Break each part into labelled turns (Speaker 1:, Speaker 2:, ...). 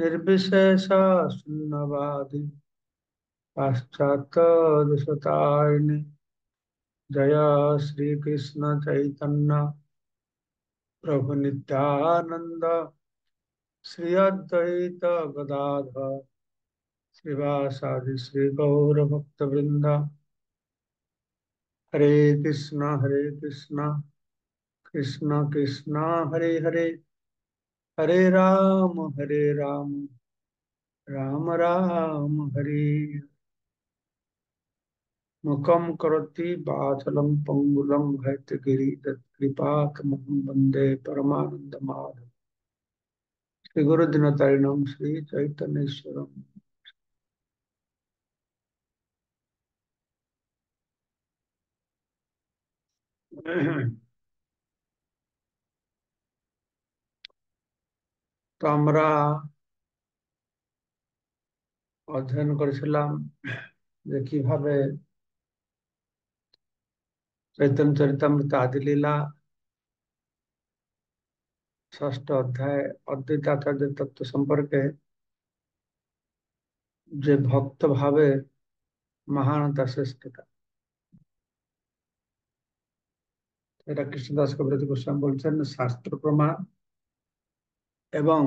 Speaker 1: निर्विशेषा शून्यवादी जया श्री कृष्ण चैतन्य प्रभु नित्यानंद श्री अद्वैत गदाधर श्रीवासादि श्री गौरभक्तवृंद हरे कृष्ण हरे कृष्णा कृष्णा कृष्णा हरे हरे हरे राम हरे राम राम राम हरे मुखम करोति बाथलम पंगुलम भैतगिरी दत्कृपातमहम वंदे परमानंद माधव श्री गुरुदिनतारिणम श्री चैतन्यश्वरम
Speaker 2: Mm-hmm.
Speaker 1: তো আমরা অধ্যয়ন করেছিলাম যে কিভাবে চৈতন্য চরিতামৃত আদিলীলা ষষ্ঠ অধ্যায় অদ্বৈত আচার্যের তত্ত্ব সম্পর্কে যে ভক্ত ভাবে মহানতা শ্রেষ্ঠতা এটা কৃষ্ণদাস কবিরাজ গোস্বামী বলছেন শাস্ত্র প্রমাণ এবং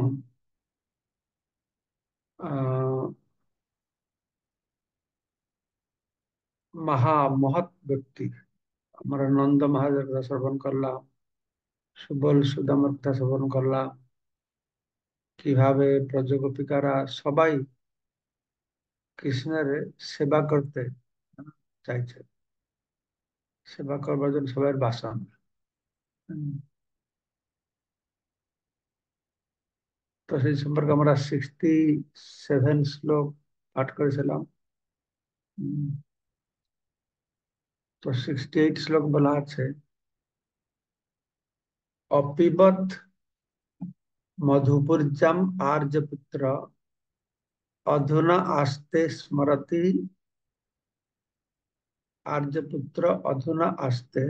Speaker 1: মহা মহৎ ব্যক্তি আমরা নন্দ মহাদেবতা শ্রবণ করলাম সুবল সুদামতা শ্রবণ করলাম কিভাবে প্রজগোপিকারা সবাই কৃষ্ণের সেবা করতে চাইছে সেবা করবার জন্য সবাই বাসন तो से दिसंबर का हमारा सिक्सटी सेवेन श्लोक पाठ कर सलाम हम्म। तो सिक्सटी एट श्लोक बला है अपिबत मधुपुर जम आर्ज पुत्र अधुना आस्ते स्मृति आर्ज पुत्र अधुना आस्ते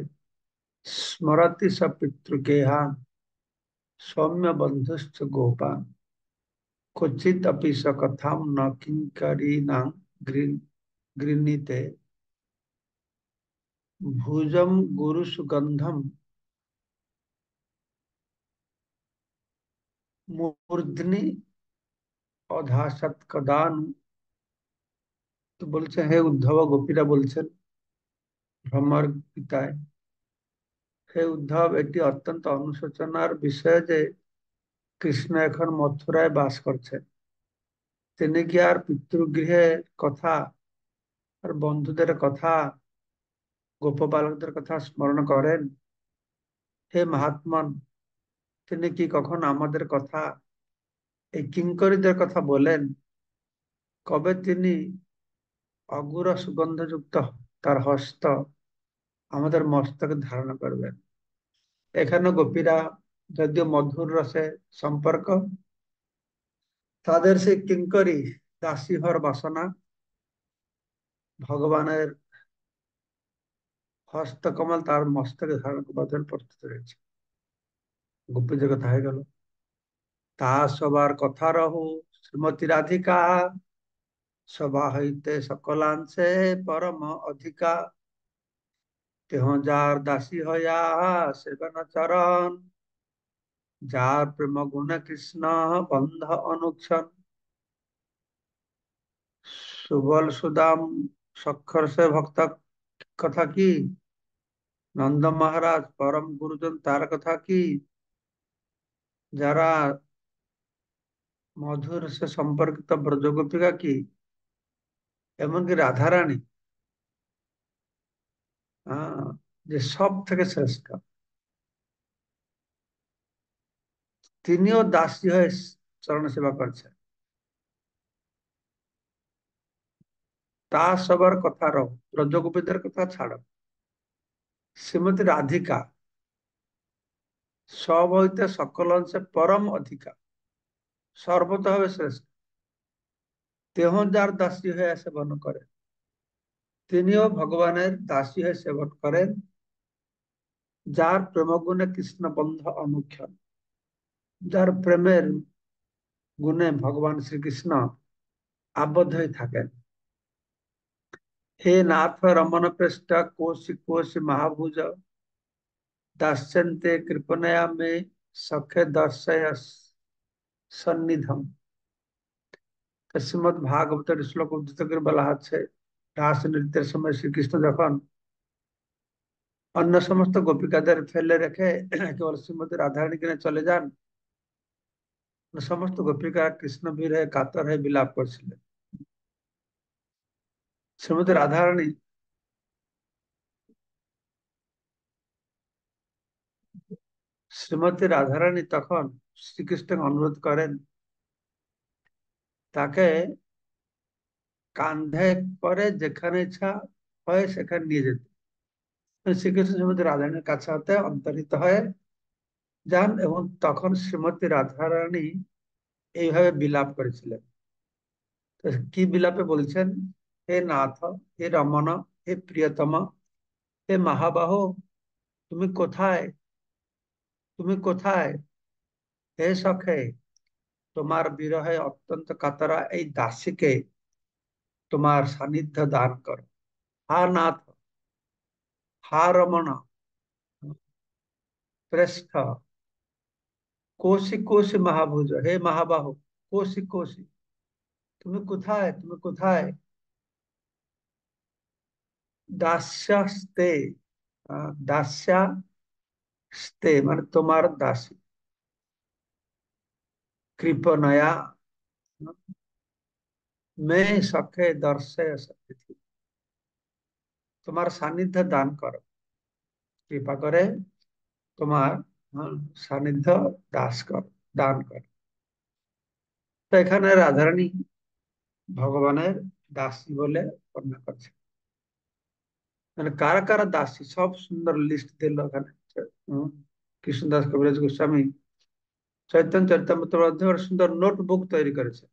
Speaker 1: स्मृति स पितृगेहा सौम्य बंधुस्थ गोपा क्वचित अभी स कथा न किंकरीना गृणीते भुजम गुरुसुगंधम मूर्धनि অধাসাত কদানু তো বলছে হে উদ্ধব হে উদ্ধব এটি অত্যন্ত অনুশোচনার বিষয় যে কৃষ্ণ এখন মথুরায় বাস করছেন তিনি কি আর পিতৃগৃহে কথা আর বন্ধুদের কথা গোপবালকদের কথা স্মরণ করেন হে মহাত্মন তিনি কি কখন আমাদের কথা এই কিঙ্করীদের কথা বলেন কবে তিনি অগুর সুগন্ধযুক্ত তার হস্ত আমাদের মস্তকে ধারণ করবেন এখানে গোপীরা যদিও মধুর রসে সম্পর্ক তাদের সে কিঙ্করি দাসী হর বাসনা ভগবানের হস্তকমল তার মস্তকে ধারণ করবার প্রস্তুত রয়েছে গোপী যে কথা হয়ে গেল তা সবার কথা রহু শ্রীমতী রাধিকা সভা হইতে সকলাংশে পরম অধিকা केह जार दासी हेवन चरण जार प्रेम गुण कृष्ण बंध अनुक्षण सुबल सुदाम सक्षर से भक्त कथा कि नंद महाराज परम गुरुजन तार कथा कि जरा मधुर से संपर्कित ब्रजगोपिका की एम राधाराणी যে সব থেকে শ্রেষ্ঠ তিনিও দাসী হয়ে চরণ সেবা করছে তা সবার কথা রজগোপীদের কথা ছাড় শ্রীমতী রাধিকা সব হইতে সকল অংশে পরম অধিকা সর্বত হবে শ্রেষ্ঠ তেহ যার দাসী হয়ে সেবন করে তিনিও ভগবানের দাসী হয়ে সেবন করেন যার প্রেমগুণে কৃষ্ণ বন্ধ অনুক্ষণ যার প্রেমের গুণে ভগবান শ্রীকৃষ্ণ আবদ্ধ হয়ে থাকেন হে নাথ রমন পৃষ্ঠ কোশি কোশি মহাভুজ দাস্যন্তে কৃপনয়া মে সখে দর্শয় সন্নিধম শ্রীমদ ভাগবতের শ্লোক উদ্ধৃত করে বলা আছে রাস নৃত্যের সময় শ্রীকৃষ্ণ যখন অন্য সমস্ত গোপিকাদের ফেলে রেখে কেবল শ্রীমতী রাধারানীকে চলে যান সমস্ত গোপিকা কৃষ্ণ বীর হয়ে কাতর হয়ে বিলাপ করছিলেন শ্রীমতী রাধারানী শ্রীমতী রাধারানী তখন শ্রীকৃষ্ণকে অনুরোধ করেন তাকে কান্ধে পরে যেখানে ইচ্ছা হয় সেখানে নিয়ে যেত শ্রীকৃষ্ণ শ্রীমতী রাধারানীর কাছে হতে অন্তরিত হয়ে যান এবং তখন শ্রীমতী রাধারানী এইভাবে বিলাপ করেছিলেন কি বিলাপে বলছেন হে নাথ হে রমন হে প্রিয়তম হে মহাবাহ তুমি কোথায় তুমি কোথায় হে সখে তোমার বিরহে অত্যন্ত কাতরা এই দাসীকে तुम्हार सानिध्य दान कर हा नाथ हा रमण श्रेष्ठ कोशी कोशी महाभुज हे महाबाहु कोशी कोशी तुम्हें कुथाय तुम्हें कुथाय दास्यास्ते दास्यास्ते मान तुम्हार दासी कृपनया मैं सके दर्शय सके তোমার সান্নিধ্য দান কর কৃপা করে তোমার সান্নিধ্য দাস কর দান কর এখানে রাধারানী ভগবানের দাসী বলে বর্ণনা করছে মানে কার কার দাসী সব সুন্দর লিস্ট দিল ওখানে কৃষ্ণদাস কবিরাজ গোস্বামী চৈতন্য চরিতামৃত সুন্দর নোটবুক তৈরি করেছে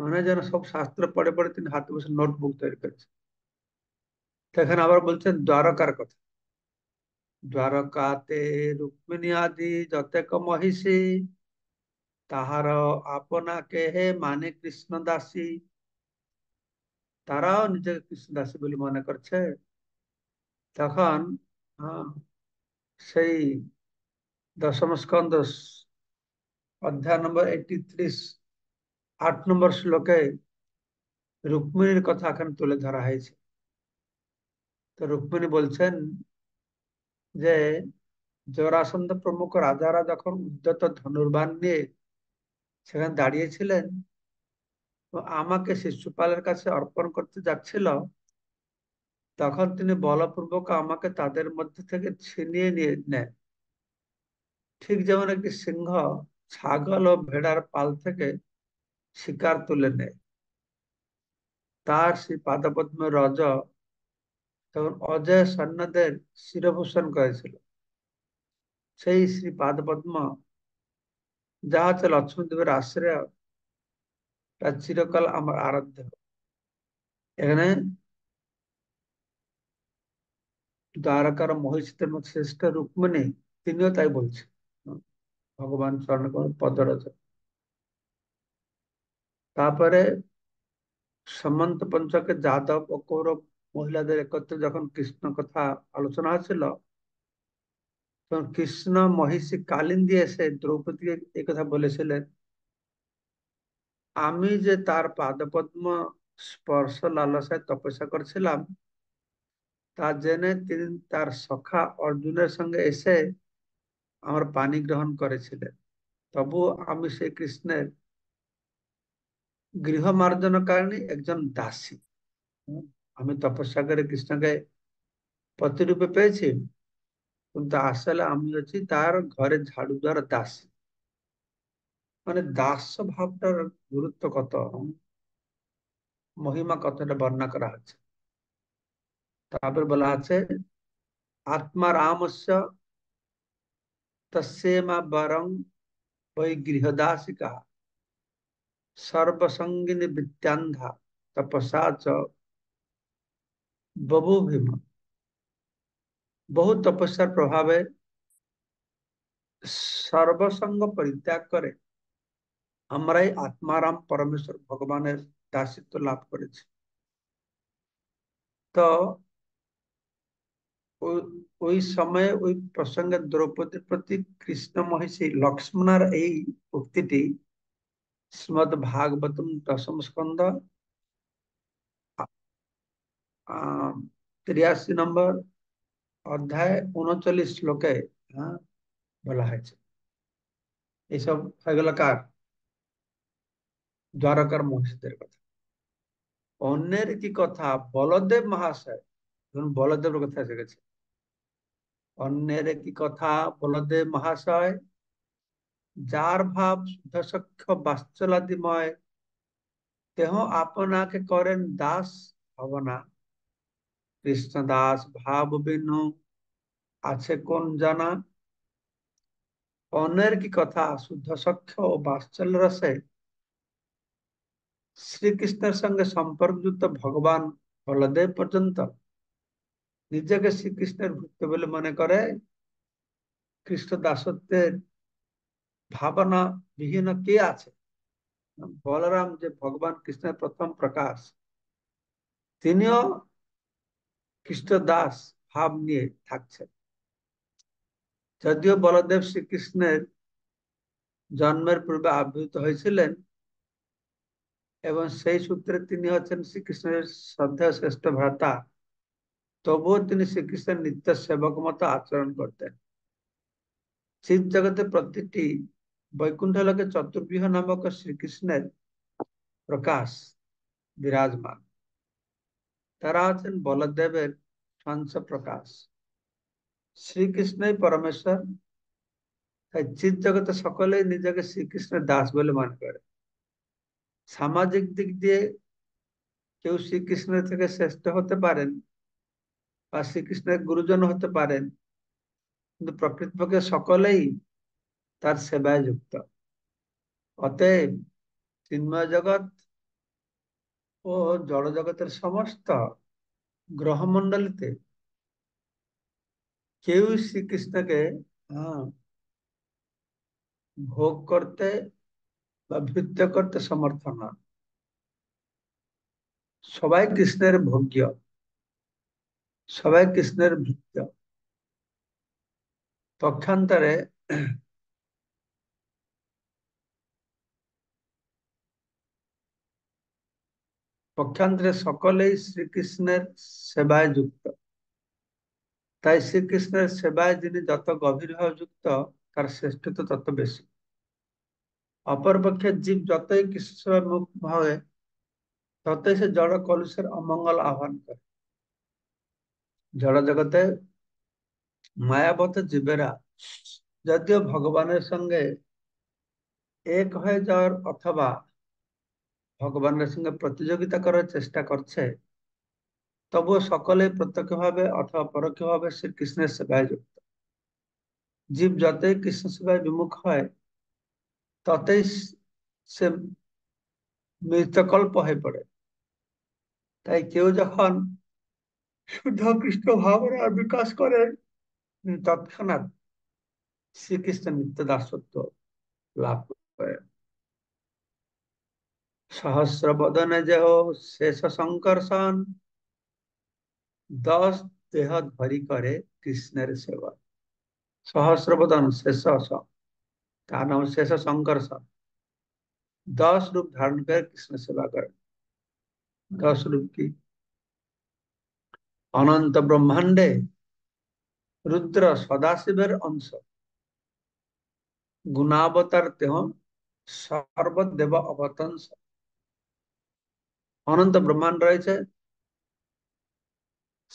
Speaker 1: মানে যেন সব শাস্ত্র পড়ে পড়ে তিনি হাতে বসে নোটবুক তৈরি করেছেন সেখানে আবার বলছেন দ্বারকার কথা দ্বারকাতে রুক্মিণী আদি যতেক মহিষী তাহার আপনা কে হে মানে কৃষ্ণ দাসী তারাও নিজেকে কৃষ্ণ দাসী বলে মনে করছে তখন সেই দশম স্কন্দ অধ্যায় নম্বর এইটি ত্রিশ আট নম্বর শ্লোকে রুক্মিণীর কথা এখানে তুলে ধরা হয়েছে তো রুক্মিণী বলছেন যে জরাসন্ধ প্রমুখ রাজারা যখন উদ্যত ধনুর্বান নিয়ে সেখানে দাঁড়িয়েছিলেন তো আমাকে শিশুপালের কাছে অর্পণ করতে যাচ্ছিল তখন তিনি বলপূর্বক আমাকে তাদের মধ্যে থেকে ছিনিয়ে নিয়ে নেন ঠিক যেমন একটি সিংহ ছাগল ও ভেড়ার পাল থেকে শিকার তুলে নেয় তার সেই পাদপদ্ম রজ তখন অজয় সন্ন্যদের শিরভূষণ করেছিল সেই শ্রী পাদপদ্ম যা হচ্ছে লক্ষ্মীদেবের আশ্রয় তা চিরকাল আমার আরাধ্য এখানে দ্বারকার মহিষীদের মধ্যে শ্রেষ্ঠ রুক্মণী তিনিও তাই বলছে ভগবান চরণ পদরাজ তারপরে সামন্ত পঞ্চকে যাদব ও কৌরব মহিলাদের একত্রে যখন কৃষ্ণ কথা আলোচনা হয়েছিল তখন কৃষ্ণ মহিষী দিয়ে এসে দ্রৌপদীকে কথা বলেছিলেন আমি যে তার পাদপদ্ম স্পর্শ লালসায় তপস্যা করছিলাম তা জেনে তিনি তার সখা অর্জুনের সঙ্গে এসে আমার পানি গ্রহণ করেছিলেন তবু আমি সেই কৃষ্ণের গৃহমার্জন কারণে একজন দাসী আমি তপস্যা করে কৃষ্ণকে পতি রূপে পেয়েছি কিন্তু আসলে আমি হচ্ছি তার ঘরে ঝাড়ু দেওয়ার দাসী মানে দাস ভাবটার গুরুত্ব কত মহিমা কথাটা বর্ণনা করা আছে তারপরে বলা আছে আত্মা রামস্য তসেমা বরং ওই গৃহদাসিকা सर्वसंगिनी विद्यांधा तपसा च ভীম বহু তপস্যার প্রভাবে সর্বসঙ্গ পরিত্যাগ করে আমরাই আত্মারাম পরমেশ্বর ভগবানের দাসিত্ব লাভ করেছি তো ওই সময় ওই প্রসঙ্গে দ্রৌপদীর প্রতি কৃষ্ণ মহিষী লক্ষ্মণার এই উক্তিটি শ্রীমদ ভাগবত দশম স্কন্ধ तिरासी নম্বর অধ্যায় উনচল্লিশ শ্লোকে বলা হয়েছে এইসব হয়ে কার দ্বারকার মহিষদের কথা অন্যের কি কথা বলদেব মহাশয় বলদেবের কথা এসে গেছে অন্যের কি কথা বলদেব মহাশয় যার ভাব শুদ্ধসক্ষ বাস্তলাদিময় তেহ আপনাকে করেন দাস ভাবনা কৃষ্ণ দাস ভাব বিন আছে কোন জানা অনের কি কথা শুদ্ধ সক্ষ ও বাৎসল্য রসে শ্রীকৃষ্ণের সঙ্গে সম্পর্কযুক্ত ভগবান বলদেব পর্যন্ত নিজেকে শ্রীকৃষ্ণের ভুক্ত বলে মনে করে কৃষ্ণ দাসত্বের ভাবনা বিহীন কে আছে বলরাম যে ভগবান কৃষ্ণের প্রথম প্রকাশ তিনিও কৃষ্ণ দাস ভাব নিয়ে থাকছেন যদিও বলদেব শ্রীকৃষ্ণের জন্মের পূর্বে আবির্ভূত হয়েছিলেন এবং সেই সূত্রে তিনি হচ্ছেন শ্রীকৃষ্ণের শ্রদ্ধা শ্রেষ্ঠ ভ্রাতা তবুও তিনি শ্রীকৃষ্ণের নিত্য সেবক মতো আচরণ করতেন শিব জগতে প্রতিটি বৈকুণ্ঠ লোকে চতুর্গৃহ নামক শ্রীকৃষ্ণের প্রকাশ বিরাজমান তারা আছেন বলদেবের সঞ্চ প্রকাশ শ্রীকৃষ্ণই পরমেশ্বর চিত চিৎ জগতে সকলেই নিজেকে শ্রীকৃষ্ণের দাস বলে মনে করে সামাজিক দিক দিয়ে কেউ শ্রীকৃষ্ণের থেকে শ্রেষ্ঠ হতে পারেন বা শ্রীকৃষ্ণের গুরুজন হতে পারেন কিন্তু প্রকৃতপক্ষে সকলেই তার সেবায় যুক্ত অতএব চিন্ময় জগৎ ও জড় জগতের সমস্ত মন্ডলীতে কেউ শ্রীকৃষ্ণকে হ্যাঁ, ভোগ করতে বা ভৃত্য করতে সমর্থ না সবাই কৃষ্ণের ভোগ্য সবাই কৃষ্ণের ভৃত্য পক্ষান্তরে পক্ষান্তরে সকলেই শ্রীকৃষ্ণের সেবায় যুক্ত তাই শ্রীকৃষ্ণের সেবায় যিনি যত গভীর গভীরভাবে যুক্ত তার শ্রেষ্ঠত্ব তত বেশি অপরপক্ষে জীব যতই কৃষ্ণ সেবায় মুখ হয় ততই সে জড় কলুষের অমঙ্গল আহ্বান করে জড় জগতে মায়াবত জীবেরা যদিও ভগবানের সঙ্গে এক হয়ে যাওয়ার অথবা ভগবানের সঙ্গে প্রতিযোগিতা করার চেষ্টা করছে তবুও সকলে প্রত্যক্ষভাবে অথবা পরোক্ষভাবে শ্রীকৃষ্ণের সেবায় যুক্ত জীব যতই কৃষ্ণ সেবায় বিমুখ হয় ততই সে মৃতকল্প হয়ে পড়ে তাই কেউ যখন শুদ্ধ কৃষ্ণ ভাবনার বিকাশ করেন তৎক্ষণাৎ শ্রীকৃষ্ণ নিত্য দাসত্ব লাভ করেন सहस्र बदन जहो शेष संकर्षण दस देह भरी करे कृष्णर सेवा बदन शेष नाम शेष संकर्षण दस रूप धारण कर कृष्ण सेवा कर दस रूप की अनंत ब्रह्मांडे रुद्र सदाशिवर अंश गुणावतर तेह सर्वदेव अवतंश অনন্ত ব্রহ্মাণ্ড রয়েছে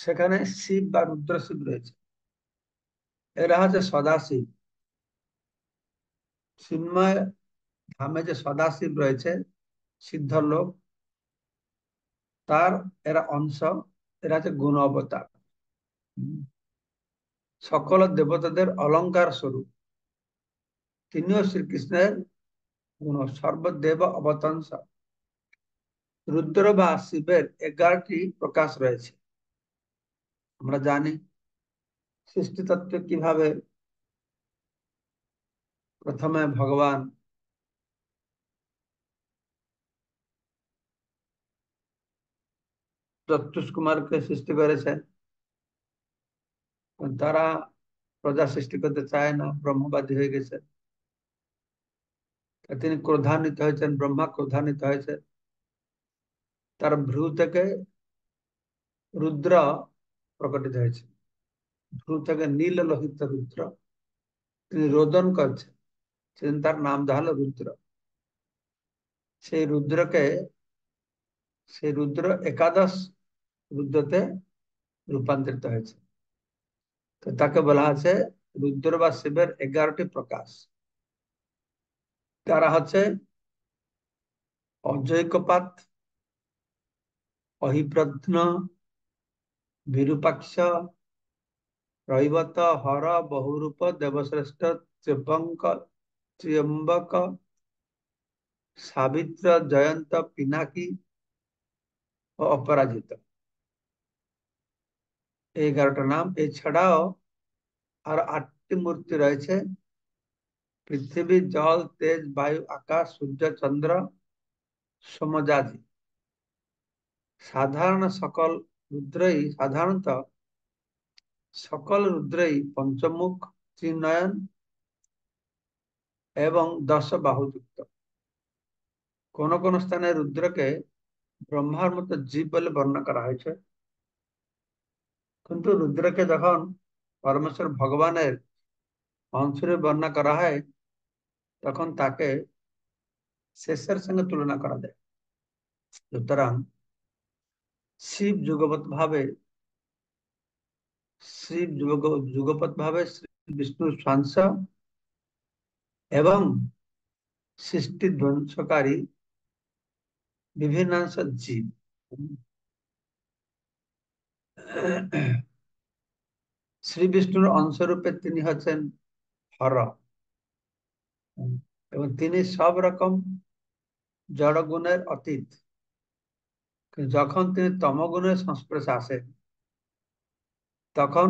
Speaker 1: সেখানে শিব বা রুদ্র শিব রয়েছে এরা হচ্ছে সদাশিব শিবময় ধামে যে সদাশিব রয়েছে সিদ্ধ লোক তার এরা অংশ এরা হচ্ছে গুণ অবতার সকল দেবতাদের অলঙ্কার স্বরূপ তিনিও শ্রীকৃষ্ণের গুণ সর্বদেব অবতংশ রুদ্র বা শিবের এগারোটি প্রকাশ রয়েছে আমরা জানি সৃষ্টিতত্ত্ব কিভাবে প্রথমে ভগবান চতুষ কুমারকে সৃষ্টি করেছেন তারা প্রজা সৃষ্টি করতে চায় না ব্রহ্মবাদী হয়ে গেছে তিনি ক্রোধান্বিত হয়েছেন ব্রহ্মা ক্রোধান্বিত হয়েছে তার ভ্রু থেকে রুদ্র প্রকটিত হয়েছে ভ্রু থেকে নীল লোহিত রুদ্র তিনি রোদন করছেন সেদিন তার নাম দেওয়া হলো রুদ্র সেই রুদ্রকে সেই রুদ্র একাদশ রুদ্রতে রূপান্তরিত হয়েছে তো তাকে বলা আছে রুদ্র বা শিবের এগারোটি প্রকাশ তারা হচ্ছে অজয় কপাত অহিপ্রজ্ঞ বিরূপাক্ষ রৈবত হর বহুরূপ দেবশ্রেষ্ঠ ত্রিবঙ্ক ত্রিয়ম্বক সাবিত্র জয়ন্ত পিনাকি ও অপরাজিত এগারোটা নাম এছাড়াও আর আটটি মূর্তি রয়েছে পৃথিবী জল তেজ বায়ু আকাশ সূর্য চন্দ্র সমজাধি সাধারণ সকল রুদ্রই সাধারণত সকল রুদ্রই পঞ্চমুখ ত্রিনয়ন এবং দশ বাহুযুক্ত কোন কোন স্থানে রুদ্রকে ব্রহ্মার মতো জীব বলে বর্ণনা করা হয়েছে কিন্তু রুদ্রকে যখন পরমেশ্বর ভগবানের অংশে বর্ণনা করা হয় তখন তাকে শেষের সঙ্গে তুলনা করা যায় সুতরাং শিব যুগপত ভাবে শিব যুগপত ভাবে শ্রী বিষ্ণু শ্বাংস এবং সৃষ্টি ধ্বংসকারী বিভিন্নাংশ জীব শ্রী বিষ্ণুর অংশরূপে তিনি হচ্ছেন হর এবং তিনি সব রকম জড়গুণের অতীত যখন তিনি তমগুণের সংস্পর্শে আসেন তখন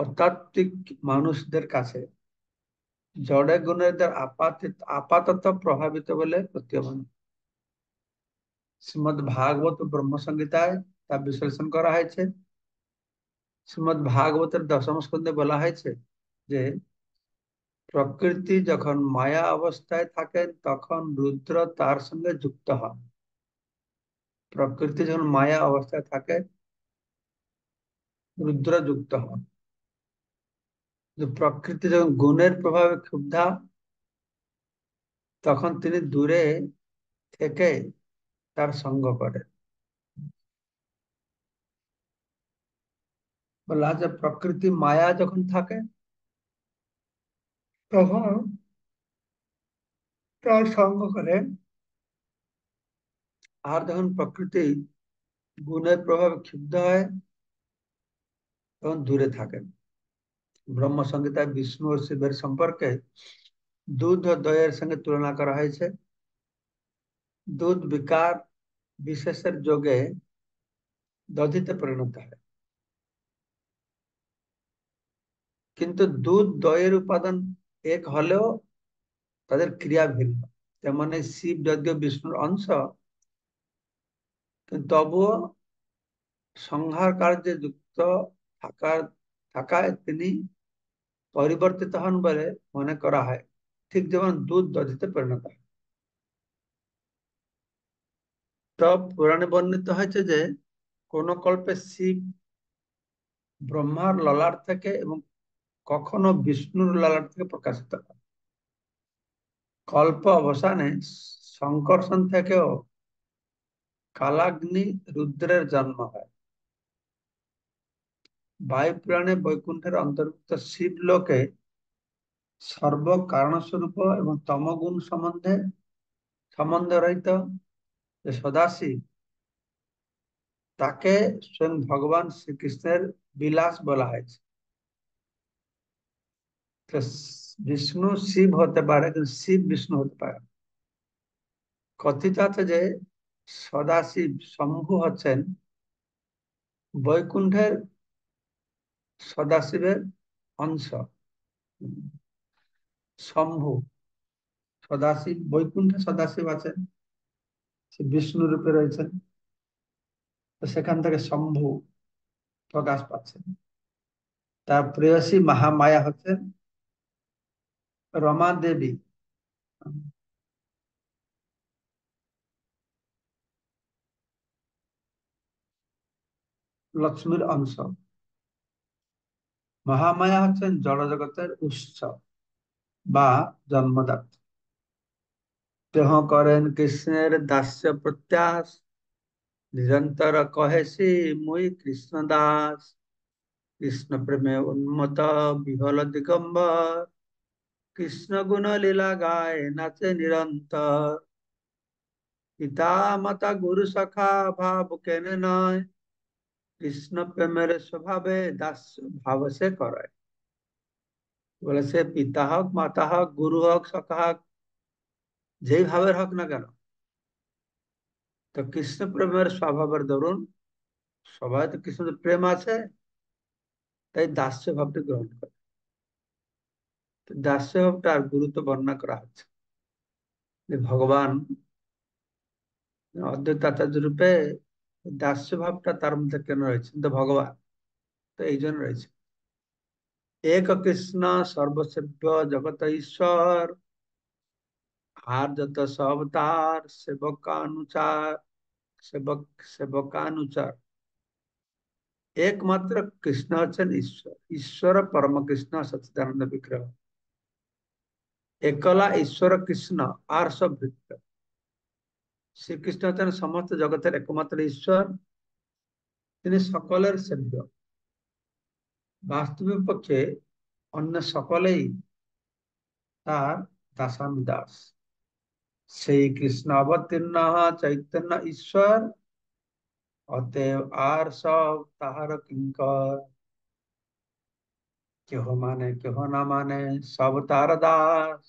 Speaker 1: অতাত্ত্বিক মানুষদের কাছে জড়ে গুণের আপাতত আপাতিত আপাতত প্রভাবিত বলে প্রতীয়মান শ্রীমদ ভাগবত ব্রহ্মসংহিতায় তা বিশ্লেষণ করা হয়েছে শ্রীমদ ভাগবতের দশম স্কন্ধে বলা হয়েছে যে প্রকৃতি যখন মায়া অবস্থায় থাকেন তখন রুদ্র তার সঙ্গে যুক্ত হন প্রকৃতি যখন মায়া অবস্থায় থাকে রুদ্র যুক্ত হন প্রকৃতি যখন গুণের প্রভাবে ক্ষুব্ধা তখন তিনি দূরে থেকে তার সঙ্গ করে বলা যে প্রকৃতি মায়া যখন থাকে তখন তার সঙ্গ করে আর যখন প্রকৃতি গুণের প্রভাবে ক্ষুব্ধ হয় তখন দূরে থাকেন ব্রহ্ম সংহিতায় বিষ্ণু ও শিবের সম্পর্কে দুধ দয়ের সঙ্গে তুলনা করা হয়েছে দুধ বিকার বিশেষের যোগে দধিতে পরিণত হয় কিন্তু দুধ দয়ের উপাদান এক হলেও তাদের ক্রিয়া ভিন্ন তার মানে শিব যদিও বিষ্ণুর অংশ তবুও সংহার কার্যে যুক্ত থাকার থাকায় তিনি পরিবর্তিত হন বলে মনে করা হয় ঠিক যেমন দুধ দধিতে পরিণত হয় তো পুরাণে বর্ণিত হয়েছে যে কোন কল্পে শিব ব্রহ্মার ললার থেকে এবং কখনো বিষ্ণুর ললাট থেকে প্রকাশিত কল্প অবসানে সংকর্ষণ থেকেও কালাগ্নি রুদ্রের জন্ম হয় বায়ুপ্রাণে বৈকুণ্ঠের অন্তর্ভুক্ত শিবলোকে সর্বকারণ স্বরূপ এবং তমগুণ সম্বন্ধে সম্বন্ধে রহিত যে সদাশিব তাকে স্বয়ং ভগবান শ্রীকৃষ্ণের বিলাস বলা হয়েছে বিষ্ণু শিব হতে পারে কিন্তু শিব বিষ্ণু হতে পারে কথিত আছে যে সদাশিব শম্ভু হচ্ছেন বৈকুণ্ঠের সদাশিবের অংশ শম্ভু সদাশিব বৈকুণ্ঠে সদাশিব আছেন সে বিষ্ণু রূপে রয়েছেন সেখান থেকে শম্ভু প্রকাশ পাচ্ছেন তার প্রেয়সী মহামায়া হচ্ছেন रमा देवी लक्ष्मी अंश महामाय जड़ जगत उत्स जन्मदात तेह करें कृष्ण दास्य प्रत्यास निरंतर कहेसी मुई कृष्ण दास कृष्ण प्रेम उन्मत विहल दिगंबर কৃষ্ণ গুণ লীলা গায় নাচে নিরন্তর পিতা মাতা গুরু সখা ভাব কেন নয় কৃষ্ণ প্রেমের স্বভাবে দাস ভাব সে করে বলেছে পিতা হোক মাতা হোক গুরু হোক সখা হোক যেই ভাবের হোক না কেন তো কৃষ্ণ প্রেমের স্বভাবের দরুন সবাই তো কৃষ্ণ প্রেম আছে তাই দাস্য ভাবটি গ্রহণ করে দাস্যভাবটার গুরুত্ব বর্ণনা করা হচ্ছে যে ভগবান অদ্বৈতাচার্য আচার্য রূপে দাস্যভাবটা তার মধ্যে কেন রয়েছে তো ভগবান তো এই জন্য রয়েছে এক কৃষ্ণ সর্বসেব্য জগত ঈশ্বর আর যত সব তার সেবকানুচার সেবক সেবকানুচার একমাত্র কৃষ্ণ হচ্ছেন ঈশ্বর ঈশ্বর পরম কৃষ্ণ সচিদানন্দ বিগ্রহ একলা ঈশ্বর কৃষ্ণ আর সব ভিত্ত শ্রীকৃষ্ণ হচ্ছেন সমস্ত জগতের একমাত্র ঈশ্বর তিনি সকলের সেব্য বাস্তবিক পক্ষে অন্য সকলেই তার দাসান দাস সেই কৃষ্ণ অবতীর্ণ চৈতন্য ঈশ্বর অতএব আর সব তাহার কিঙ্কর কেহ মানে কেহ না মানে সব তার দাস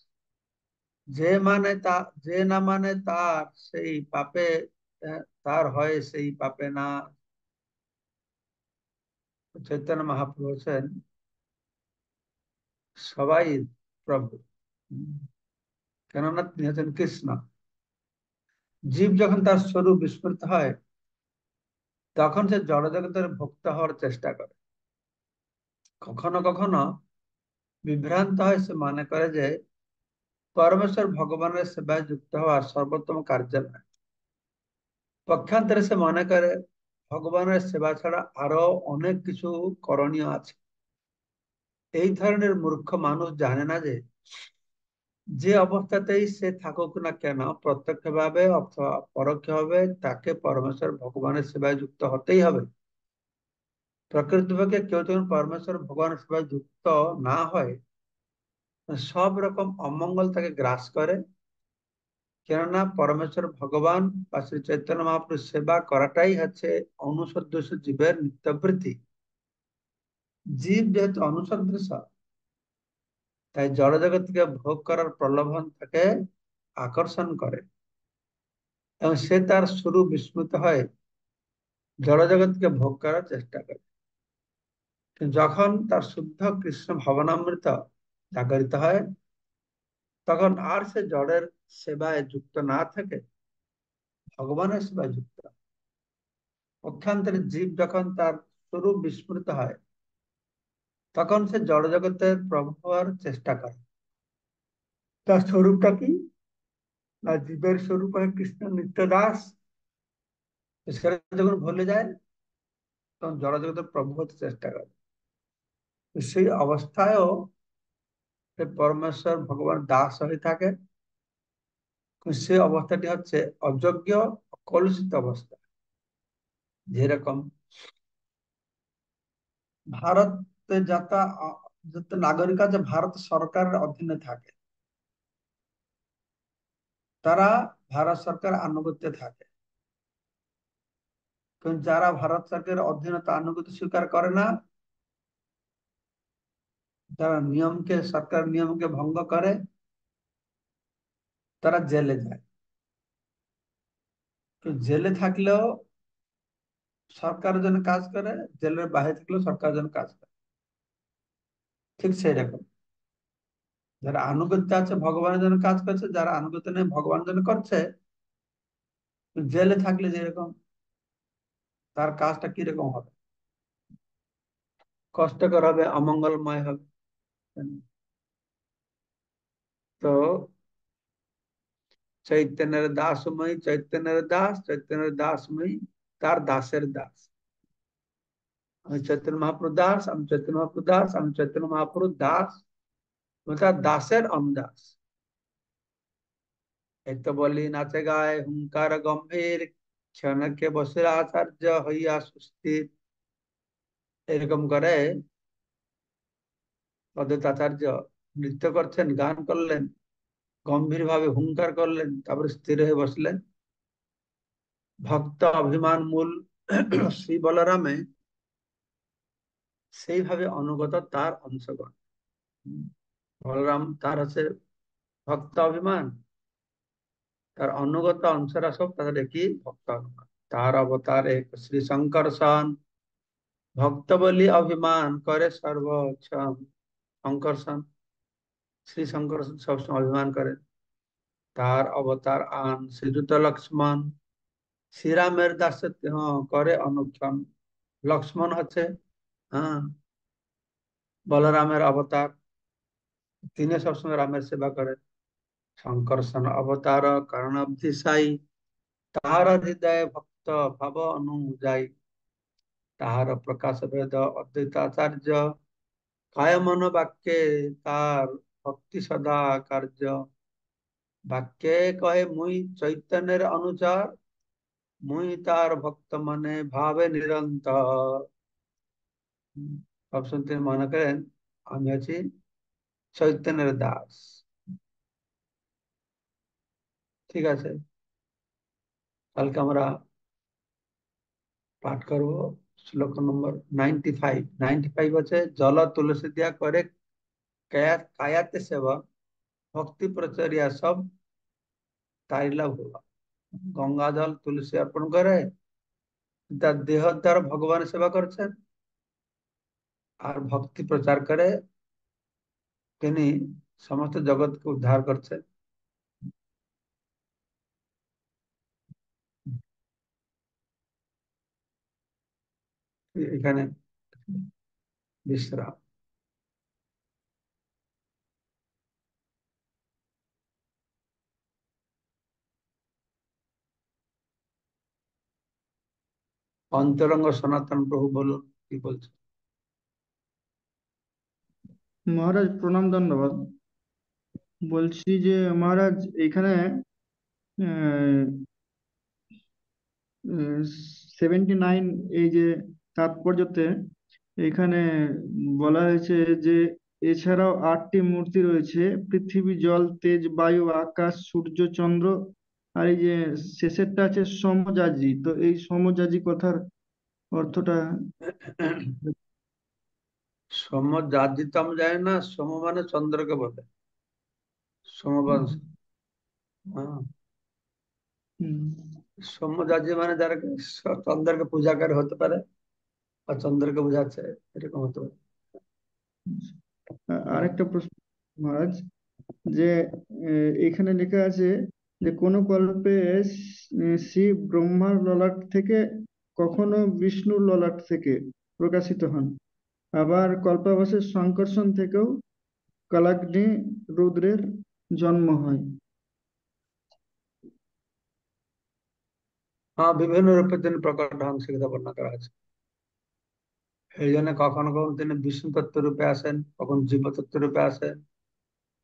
Speaker 1: যে মানে তা যে না মানে তার সেই পাপে তার হয় সেই পাপে না চৈতন্য মহাপ্রভু হচ্ছেন সবাই প্রভু কেননা তিনি হচ্ছেন কৃষ্ণ জীব যখন তার স্বরূপ বিস্মৃত হয় তখন সে জড় জগতের ভক্ত হওয়ার চেষ্টা করে কখনো কখনো বিভ্রান্ত হয়ে সে মনে করে যে পরমেশ্বর ভগবানের সেবায় যুক্ত হওয়া সর্বোত্তম কার্য নয় পক্ষান্তরে সে মনে করে ভগবানের সেবা ছাড়া আরো অনেক কিছু করণীয় আছে এই ধরনের মূর্খ মানুষ জানে না যে যে অবস্থাতেই সে থাকুক না কেন প্রত্যক্ষভাবে অথবা পরোক্ষভাবে তাকে পরমেশ্বর ভগবানের সেবায় যুক্ত হতেই হবে প্রকৃতপক্ষে কেউ যখন পরমেশ্বর ভগবানের সবাই যুক্ত না হয় সব রকম অমঙ্গল তাকে গ্রাস করে কেননা পরমেশ্বর ভগবান বা শ্রী চৈতন্য মহাপুর সেবা করাটাই হচ্ছে অনুসদৃশ জীবের নিত্যবৃত্তি জীব যেহেতু অনুসদৃশ তাই জড়জগৎকে ভোগ করার প্রলোভন তাকে আকর্ষণ করে এবং সে তার শুরু বিস্মৃত হয় জড়জগৎকে ভোগ করার চেষ্টা করে যখন তার শুদ্ধ কৃষ্ণ ভবনামৃত জাগরিত হয় তখন আর সে জড়ের সেবায় যুক্ত না থাকে ভগবানের সেবায় যুক্ত অক্ষান্তরে জীব যখন তার স্বরূপ বিস্মৃত হয় তখন সে জড় জগতের প্রভু হওয়ার চেষ্টা করে তার স্বরূপটা কি না জীবের স্বরূপ হয় কৃষ্ণ নিত্য দাস সেটা যখন ভুলে যায় তখন জড় জগতের প্রভু হতে চেষ্টা করে সেই অবস্থায়ও পরমেশ্বর ভগবান দাস হয়ে থাকে সে অবস্থাটি হচ্ছে অযোগ্য কলুষিত অবস্থা যেরকম ভারত যাতা যত নাগরিক আছে ভারত সরকারের অধীনে থাকে তারা ভারত সরকার আনুগত্য থাকে যারা ভারত সরকারের অধীনতা আনুগত্য স্বীকার করে না তারা নিয়মকে সরকার নিয়মকে ভঙ্গ করে তারা জেলে যায় তো জেলে থাকলেও সরকার যেন কাজ করে জেলের বাইরে থাকলেও সরকার যেন কাজ করে ঠিক সেই রকম যারা আনুগত্য আছে ভগবানের জন্য কাজ করছে যারা আনুগত্য নেই ভগবান জন্য করছে জেলে থাকলে যেরকম তার কাজটা কিরকম হবে কষ্টকর হবে অমঙ্গলময় হবে তো চৈতন্যের দাসময় চৈতন্যের দাস চৈতন্যের দাসময় তার দাসের দাস আমি চৈতন্য মহাপ্রু দাস আমি চৈতন্য মহাপ্রু দাস আমি চৈতন্য মহাপ্রু দাস তার দাসের অন্দাস এই তো বলি নাচে গায় হুঙ্কার গম্ভীর ক্ষণকে বসে আচার্য হইয়া সুস্থির এরকম করে অদ্বৈতাচার্য নৃত্য করছেন গান করলেন গম্ভীরভাবে হুঙ্কার করলেন তারপরে স্থির হয়ে বসলেন ভক্ত অভিমান মূল শ্রী বলরামে সেইভাবে অনুগত তার অংশগণ বলরাম তার হচ্ছে ভক্ত অভিমান তার অনুগত অংশরা সব তাদের কি ভক্ত অভিমান তার অবতারে শ্রী শঙ্কর সন ভক্ত বলি অভিমান করে সর্বক্ষম শঙ্করসন শ্রী শঙ্কর সবসময় অভিমান করেন তার অবতার আন শ্রীযুত লক্ষ্মণ শ্রীরামের দাসের করে অনুক্ষণ লক্ষ্মণ হচ্ছে হ্যাঁ বলরামের অবতার তিনি সবসময় রামের সেবা করে শঙ্করসন অবতার কারণাব্ধি সাই তাহার হৃদয় ভক্ত ভাব অনুযায়ী তাহার প্রকাশ ভেদ অদ্বৈতাচার্য কায়মন বাক্যে তার ভক্তি সদা কার্য বাক্যে কহে মুই চৈতন্যের অনুচার মুই তার ভক্ত মানে ভাবে নিরন্তর অপশন তিনি মনে করেন আমি আছি চৈতন্যের দাস ঠিক আছে কালকে আমরা পাঠ করবো শ্লোক number ninety five ninety five আছে জল তুলসী দিয়া করে কায়াতে সেব ভক্তি প্রচরিয়া সব তারিলা ভুল গঙ্গা জল তুলসী অর্পণ করে তার দেহ দ্বারা ভগবান সেবা করছেন আর ভক্তি প্রচার করে তিনি সমস্ত জগৎকে উদ্ধার করছেন अंतरंग सनातन प्रभु बोल कि महाराज प्रणाम धन्यवाद
Speaker 3: महाराज एखने सेभनटी नाइन তাৎপর্যতে এখানে বলা হয়েছে যে এছাড়াও আটটি মূর্তি রয়েছে পৃথিবী জল তেজ বায়ু আকাশ সূর্য চন্দ্র আর এই যে শেষেরটা আছে সমজাজি তো এই সমজাজি কথার অর্থটা
Speaker 1: সমজাজি তো আমি জানি না সম মানে চন্দ্রকে বলে সমবাদ হ্যাঁ। সমজাজি মানে যারা চন্দ্রকে পূজা করে হতে পারে বা চন্দ্রকে বোঝাচ্ছে এরকম হতে পারে আরেকটা প্রশ্ন
Speaker 3: মহারাজ যে এখানে লেখা আছে যে কোন কল্পে শিব ব্রহ্মার ললাট থেকে কখনো বিষ্ণুর ললাট থেকে প্রকাশিত হন আবার কল্পাবাসের সংকর্ষণ থেকেও কালাগ্নি রুদ্রের জন্ম হয়
Speaker 1: হ্যাঁ বিভিন্ন রূপে में दिन प्रकट সেটা বর্ণনা করা करा এই জন্য কখনো কখনো তিনি বিষ্ণু তত্ত্ব রূপে আসেন কখন জীব তত্ত্ব রূপে আসেন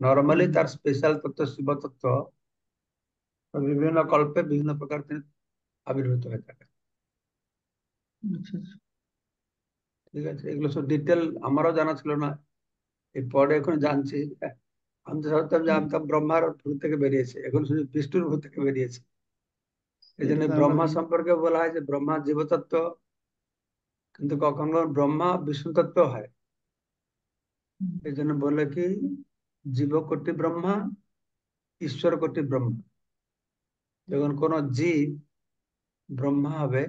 Speaker 1: নর্মালি তার স্পেশাল তত্ত্ব শিব তত্ত্ব বিভিন্ন কল্পে বিভিন্ন প্রকার তিনি আবির্ভূত হয়ে থাকেন আচ্ছা, আচ্ছা। ঠিক আছে এগুলো সব ডিটেল আমারও জানা ছিল না এই পরে এখন জানছি আমি তো ভাবতাম যে আমি তো ব্রহ্মার ভূত থেকে বেরিয়েছি এখন শুধু বিষ্ণুর ভূত থেকে বেরিয়েছি
Speaker 4: এই জন্য ব্রহ্মা
Speaker 1: সম্পর্কে বলা হয় যে ব্রহ্মা জীবতত্ত্ব কিন্তু কখনো ব্রহ্মা বিষ্ণু তত্ত্ব হয় এই জন্য বলে কি জীব কোটি ব্রহ্মা ঈশ্বর কোটি ব্রহ্মা যখন কোন জীব ব্রহ্মা হবে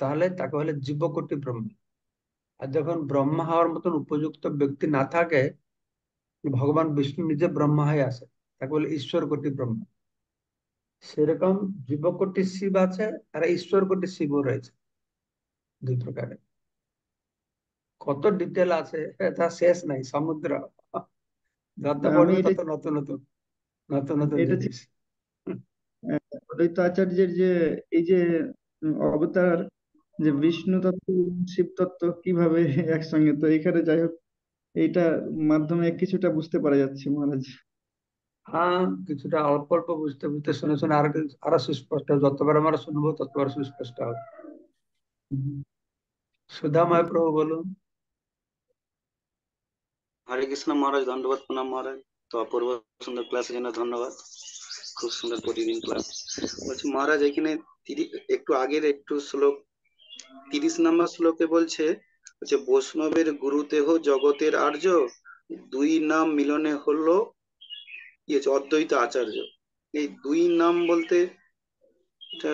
Speaker 1: তাহলে তাকে বলে জীব কোটি ব্রহ্মা আর যখন ব্রহ্মা হওয়ার মতন উপযুক্ত ব্যক্তি না থাকে ভগবান বিষ্ণু নিজে ব্রহ্মা হয়ে আসে তাকে বলে ঈশ্বর কোটি ব্রহ্মা সেরকম জীবকোটি শিব আছে আর ঈশ্বর কোটি শিবও রয়েছে দুই প্রকারের কত ডিটেল আছে হ্যাঁ, তা শেষ নাই সমুদ্র যত পড়বে তত নতুন নতুন নতুন নতুন জিনিস
Speaker 3: হ্যাঁ, অদ্বৈত আচার্যের যে এই যে অবতার যে বিষ্ণু তত্ত্ব শিব তত্ত্ব কিভাবে একসঙ্গে তো এখানে যাই হোক এইটা
Speaker 1: মাধ্যমে কিছুটা বুঝতে পারা যাচ্ছে মহারাজ হ্যাঁ কিছুটা অল্প অল্প বুঝতে বুঝতে শুনে শুনে আরো আরো সুস্পষ্ট যতবার আমরা শুনবো ততবার সুস্পষ্ট হবে সুধাময় প্রভু বলুন
Speaker 5: হরে কৃষ্ণ মহারাজ ধন্যবাদ প্রণাম মহারাজ তো অপূর্ব সুন্দর ক্লাসের জন্য ধন্যবাদ খুব সুন্দর প্রতিদিন ক্লাস বলছি মহারাজ এখানে একটু আগের একটু শ্লোক তিরিশ নম্বর শ্লোকে বলছে বৈষ্ণবের গুরুদেহ জগতের আর্য দুই নাম মিলনে হলো কি আছে অদ্বৈত আচার্য এই দুই নাম বলতে এটা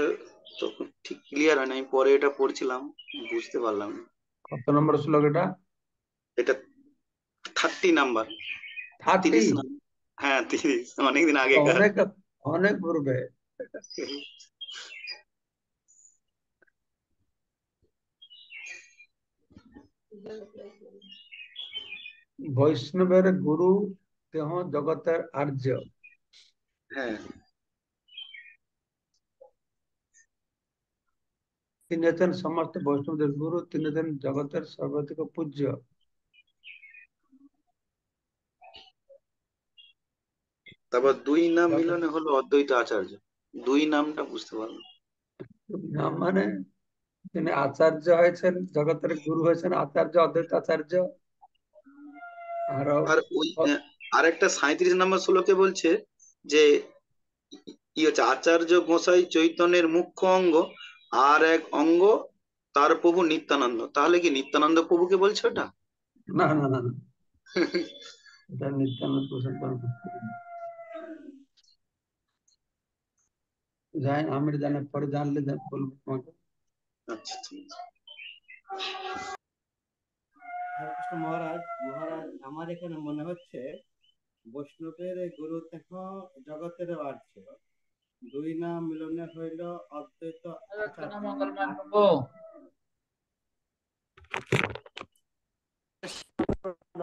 Speaker 5: তখন ঠিক ক্লিয়ার হয় না আমি পরে এটা পড়ছিলাম বুঝতে পারলাম
Speaker 1: কত নম্বর শ্লোক এটা
Speaker 5: এটা থার্টি নাম্বার তিরিশ হ্যাঁ তিরিশ অনেকদিন আগে অনেক
Speaker 1: অনেক পূর্বে বৈষ্ণবের গুরু জগতের আর্য হ্যাঁ তিনি হচ্ছেন সমস্ত বৈষ্ণবদের গুরু তিনি হচ্ছেন জগতের সর্বাধিক পূজ্য
Speaker 5: তারপর দুই নাম মিলনে হলো অদ্বৈত আচার্য দুই নামটা বুঝতে পারলাম
Speaker 1: নাম মানে তিনি আচার্য হয়েছেন জগতের গুরু হয়েছেন আচার্য অদ্বৈত আচার্য
Speaker 5: আর ওই আর একটা সাঁত্রিশ নম্বর শ্লোকে বলছে যে কি ইয়ে হচ্ছে আচার্য গোসাই চৈতন্যের মুখ্য অঙ্গ আর এক অঙ্গ তার প্রভু নিত্যানন্দ তাহলে কি নিত্যানন্দ প্রভুকে বলছে ওটা না না
Speaker 1: না পরে জানলে বলবো আচ্ছা, আচ্ছা।
Speaker 6: মহারাজ মহারাজ আমার এখানে মনে হচ্ছে বৈষ্ণবের গুরু তেহ জগতের বাড়ছে দুই নাম মিলনে হইল অদ্বৈত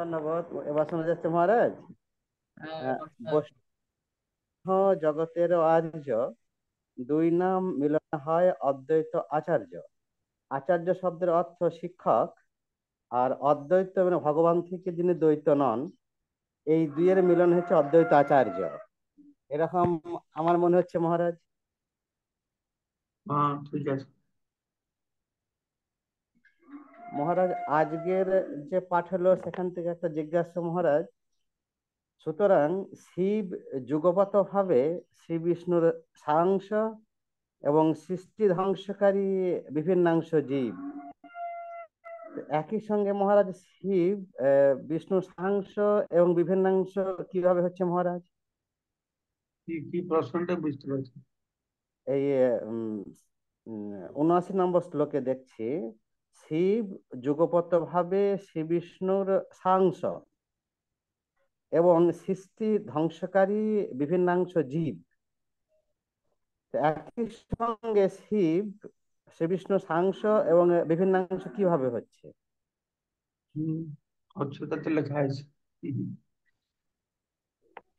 Speaker 6: ধন্যবাদ এবার শোনা যাচ্ছে মহারাজ হ্যাঁ, হ্যাঁ, জগতের আর্য দুই নাম মিলন হয় অদ্বৈত আচার্য আচার্য শব্দের অর্থ শিক্ষক আর অদ্বৈত মানে ভগবান থেকে যিনি দ্বৈত নন এই দুইয়ের মিলন হচ্ছে অদ্বৈত আচার্য এরকম আমার মনে হচ্ছে মহারাজ হ্যাঁ, মহারাজ আজকের যে পাঠ হলো সেখান থেকে একটা জিজ্ঞাসা মহারাজ সুতরাং শিব যুগপত ভাবে শ্রী বিষ্ণুর সারাংশ এবং সৃষ্টি ধ্বংসকারী বিভিন্নাংশ জীব একই সঙ্গে মহারাজ শিব বিষ্ণু সাংস এবং বিভিন্নাংশ কিভাবে হচ্ছে মহারাজ
Speaker 1: কি প্রশ্নটা
Speaker 6: বুঝতে পারছি এই উনআশি নম্বর শ্লোকে দেখছি শিব যুগপত ভাবে শ্রী বিষ্ণুর সাংস এবং সৃষ্টি ধ্বংসকারী বিভিন্নাংশ জীব একই সঙ্গে শিব শ্রীকৃষ্ণ সাংস এবং
Speaker 1: বিভিন্নাংশ কিভাবে হচ্ছে লেখা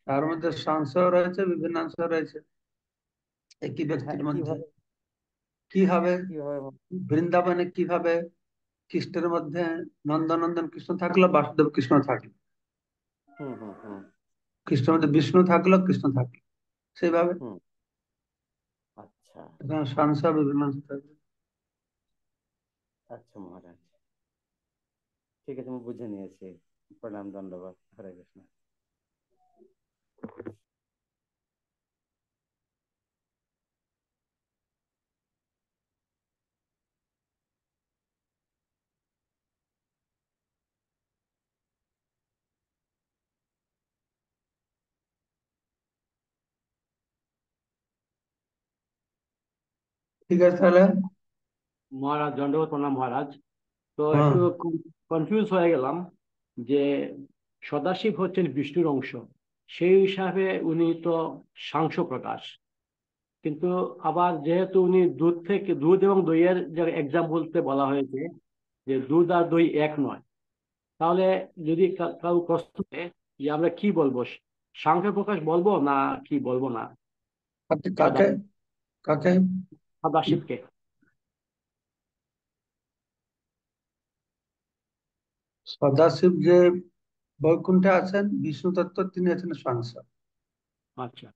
Speaker 1: তার মধ্যে সাংস রয়েছে বিভিন্নাংশ রয়েছে একই হ্যাঁ, ব্যক্তির মধ্যে কিভাবে বৃন্দাবনে কিভাবে কৃষ্ণের মধ্যে নন্দনন্দন কৃষ্ণ থাকলো বাসুদেব কৃষ্ণ থাকলো কৃষ্ণের মধ্যে বিষ্ণু থাকলো কৃষ্ণ থাকলো সেইভাবে আচ্ছা সংসার বিভিন্ন থাকলো
Speaker 6: আচ্ছা মহারাজ ঠিক আছে আমি বুঝে নিয়েছি প্রণাম ধন্যবাদ হরে কৃষ্ণ
Speaker 4: ঠিক আছে তাহলে মহারাজ দণ্ডবোধ প্রণাম মহারাজ তো হ্যাঁ। একটু কনফিউজ হয়ে গেলাম যে সদাশিব হচ্ছেন বিষ্ণুর অংশ সেই হিসাবে উনি তো সাংস প্রকাশ কিন্তু আবার যেহেতু উনি দুধ থেকে দুধ এবং দইয়ের যে বলতে বলা হয়েছে যে দুধ আর দই এক নয় তাহলে যদি কাউ প্রশ্ন যে আমরা কি বলবো সাংস প্রকাশ বলবো না কি বলবো না আচ্ছা, কাকে কাকে সদাশিবকে
Speaker 1: সদাশিব যে বৈকুণ্ঠে আছেন বিষ্ণু তত্ত্ব তিনি আছেন সংসার আচ্ছা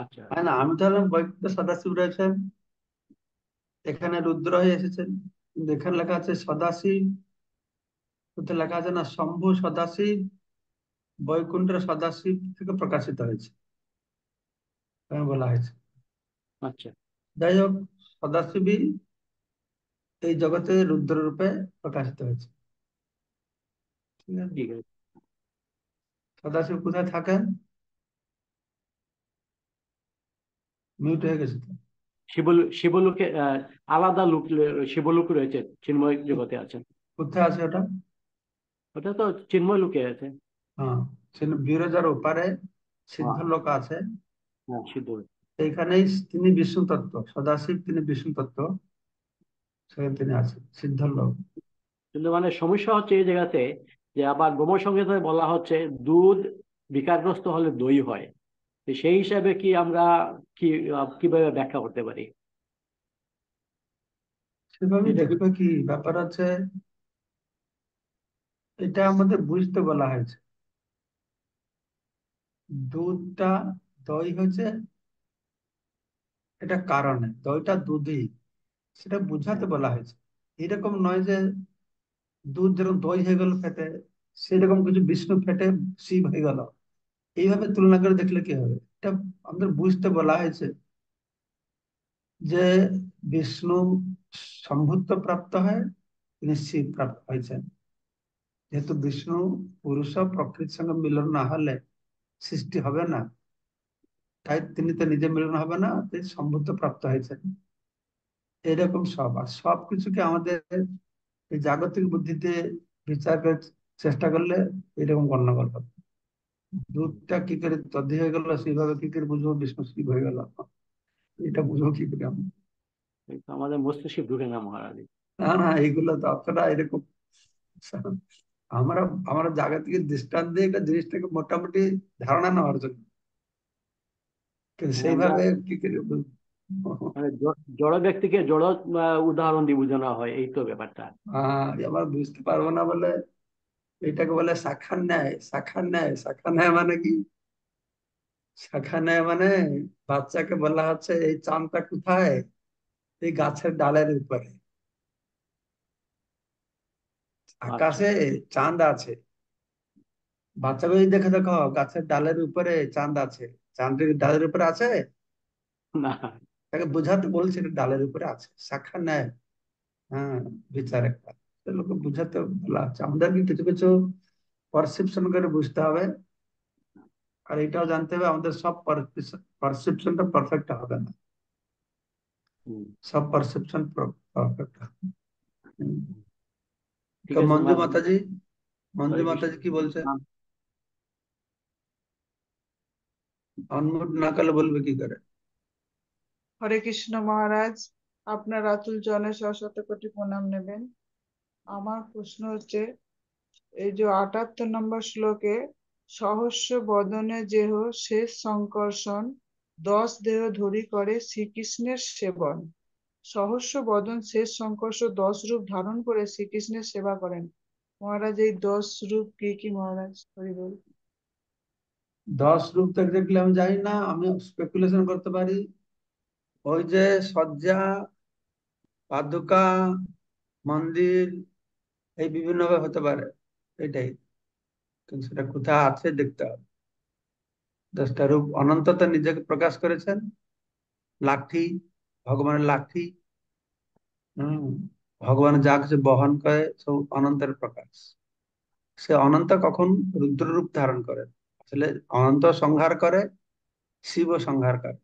Speaker 4: আচ্ছা হ্যাঁ, না আমি
Speaker 1: তাহলে বৈকুণ্ঠে সদাশিব রয়েছেন এখানে রুদ্র হয়ে এসেছেন কিন্তু এখানে লেখা আছে সদাশিব ওতে লেখা আছে না শম্ভু সদাশিব বৈকুণ্ঠের সদাশিব থেকে প্রকাশিত হয়েছে বলা হয়েছে আচ্ছা যাই হোক সদাশিবই এই জগতে রুদ্র রূপে প্রকাশিত হয়েছে ঠিক আছে ঠিক আছে সদাশিব কোথায় থাকেন
Speaker 4: মিউট হয়ে গেছে তো শিবলোকে আলাদা লোক শিবলোক রয়েছে চিন্ময় জগতে আছেন
Speaker 1: কোথায় আছে ওটা ওটা তো চিন্ময় লোকে আছে হ্যাঁ বিরজার ওপারে সিদ্ধ হ্যাঁ। লোক আছে হ্যাঁ সিদ্ধ এইখানেই তিনি বিষ্ণু তত্ত্ব সদাশিব তিনি বিষ্ণু তত্ত্ব সেখানে তিনি আছেন সিদ্ধর লোক
Speaker 4: কিন্তু মানে সমস্যা হচ্ছে এই জায়গাতে যে আবার ব্রহ্ম সংহিতায় বলা হচ্ছে দুধ বিকারগ্রস্ত হলে দই হয় সেই হিসাবে কি আমরা কি কিভাবে ব্যাখ্যা করতে পারি
Speaker 1: সেভাবে দেখবে কি ব্যাপার আছে এটা আমাদের বুঝতে বলা হয়েছে দুধটা দই হয়েছে এটা কারণে দইটা দুধই সেটা বুঝাতে বলা হয়েছে এরকম নয় যে দুধ যেরকম দই হয়ে গেল ফেটে সেরকম কিছু বিষ্ণু ফেটে শিব হয়ে গেল এইভাবে তুলনা করে দেখলে কি হবে এটা আমাদের বুঝতে বলা হয়েছে যে বিষ্ণু সম্ভুত্ব প্রাপ্ত হয় তিনি শিব প্রাপ্ত হয়েছেন যেহেতু বিষ্ণু পুরুষ প্রকৃতির সঙ্গে মিলন না হলে সৃষ্টি হবে না তাই তিনি তো নিজে মিলন হবে না তিনি সম্ভুত্ব প্রাপ্ত হয়েছেন এরকম সব আর সব কিছুকে আমাদের এই জাগতিক বুদ্ধিতে বিচার চেষ্টা করলে এরকম গণ্যগণ হবে দুধটা কি করে তদ্ধি হয়ে গেল সেইভাবে কি করে বুঝবো বিষ্ণুশিব হয়ে গেল এটা বুঝবো কি করে আমি
Speaker 4: আমাদের মস্তিষ্ক ঢুকে না মহারাজ না না এইগুলো তো আপনারা এরকম
Speaker 1: আমরা আমরা জাগতিক দৃষ্টান্ত দিয়ে একটা জিনিসটাকে মোটামুটি ধারণা নেওয়ার জন্য
Speaker 4: হ্যাঁ, সেইভাবে কি করে মানে জড় ব্যক্তিকে জড় উদাহরণ দিয়ে বোঝানো হয় এই তো ব্যাপারটা আবার বুঝতে পারবো না বলে
Speaker 1: এটাকে বলে শাখা ন্যায় শাখা ন্যায় শাখা ন্যায় মানে কি শাখা ন্যায় মানে বাচ্চাকে বলা হচ্ছে এই চামটা কোথায় এই গাছের ডালের উপরে আকাশে আচ্ছা। চাঁদ আছে বাচ্চাকে যদি দেখে দেখো গাছের ডালের উপরে চাঁদ আছে চাঁদের ডালের উপরে আছে না তাকে বোঝাতে বললে সেটা ডালের উপরে আছে শাখা নেয় হ্যাঁ বিচার একটা লোকে বুঝাতে বলা আছে আমাদেরকে কিছু কিছু পারসেপশন করে বুঝতে হবে আর এটাও জানতে হবে আমাদের সব পারসেপশনটা পারফেক্ট হবে না সব পারসেপশন পারফেক্ট হবে
Speaker 4: তো মঞ্জু মাতাজি
Speaker 1: মঞ্জু মাতাজি কি বলছেন অনমোট না করলে বলবে কি করে
Speaker 2: হরে কৃষ্ণ মহারাজ আপনার আতুল জনে শত কোটি প্রণাম নেবেন আমার প্রশ্ন হচ্ছে এই যে আটাত্তর নম্বর শ্লোকে সহস্য বদনে যেহ শেষ সংকর্ষণ দশ দেহ ধরি করে শ্রীকৃষ্ণের সেবন সহস্র বদন শেষ সংকর্ষ দশ রূপ ধারণ করে শ্রীকৃষ্ণের সেবা করেন মহারাজ এই দশ রূপ কি কি মহারাজ হরি বল
Speaker 1: দশ রূপ দেখলে আমি জানি না আমি স্পেকুলেশন করতে পারি ওই যে শয্যা পাদুকা মন্দির এই বিভিন্নভাবে হতে পারে এটাই কিন্তু সেটা কোথায় আছে দেখতে হবে দশটা রূপ অনন্ত নিজেকে প্রকাশ করেছেন লাঠি ভগবানের লাঠি হম ভগবান যা কিছু বহন করে সব অনন্তের প্রকাশ সে অনন্ত কখন রুদ্র রূপ ধারণ করে আসলে অনন্ত সংহার করে শিব সংহার করে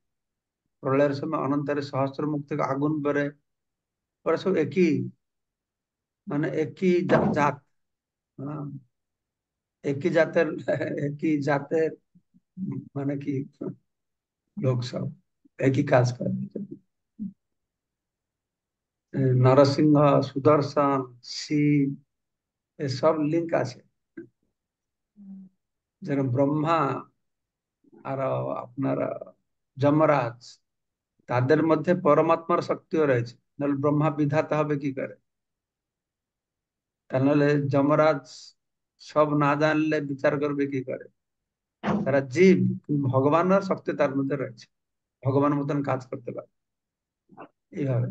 Speaker 1: प्रलयर समय अनंत सहस्र मुक्ति का आगुन बेरे पर सब एक ही मान एक ही जात हाँ। एक ही जाते एक ही जाते मान कि लोग सब एक ही काज कर नरसिंह सुदर्शन शिव ये सब लिंक आछे जरा ब्रह्मा और अपना जमराज তাদের মধ্যে পরমাত্মার শক্তিও রয়েছে নাহলে ব্রহ্মা বিধাতে হবে কি করে তাহলে যমরাজ সব না জানলে বিচার করবে কি করে তারা জীব ভগবানের শক্তি তার মধ্যে রয়েছে ভগবান মতন কাজ করতে পারে এইভাবে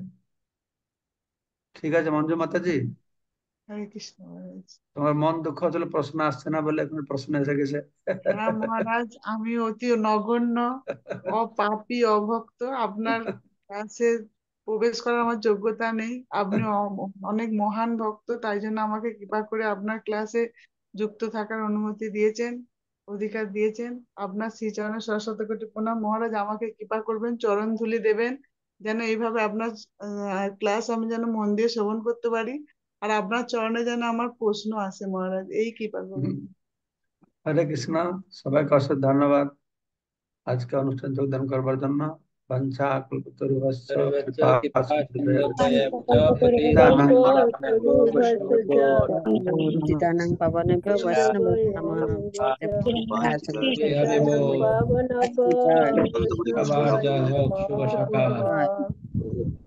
Speaker 1: ঠিক আছে মঞ্জু মাতাজি তোমার মন দুঃখ হলে প্রশ্ন আসছে না বলে এখন প্রশ্ন এসে গেছে
Speaker 2: মহারাজ আমি অতি নগণ্য ও পাপি অভক্ত আপনার কাছে প্রবেশ করার আমার যোগ্যতা নেই আপনি অনেক মহান ভক্ত তাই জন্য আমাকে কৃপা করে আপনার ক্লাসে যুক্ত থাকার অনুমতি দিয়েছেন অধিকার দিয়েছেন আপনার শ্রীচরণের সরস্বত কোটি প্রণাম মহারাজ আমাকে কৃপা করবেন চরণ ধুলি দেবেন যেন এইভাবে আপনার ক্লাস আমি যেন মন দিয়ে শ্রবণ করতে পারি আর আপনার চরণে যেন আমার প্রশ্ন আসে মহারাজ এই কৃপা করুন
Speaker 1: হরে কৃষ্ণ সবাইকে অসংখ্য ধন্যবাদ আজকে অনুষ্ঠান যোগদান করবার জন্য বাঞ্ছা
Speaker 2: কল্পতরুচিতানাং পাবনভ্য বৈষ্ণব নমঃ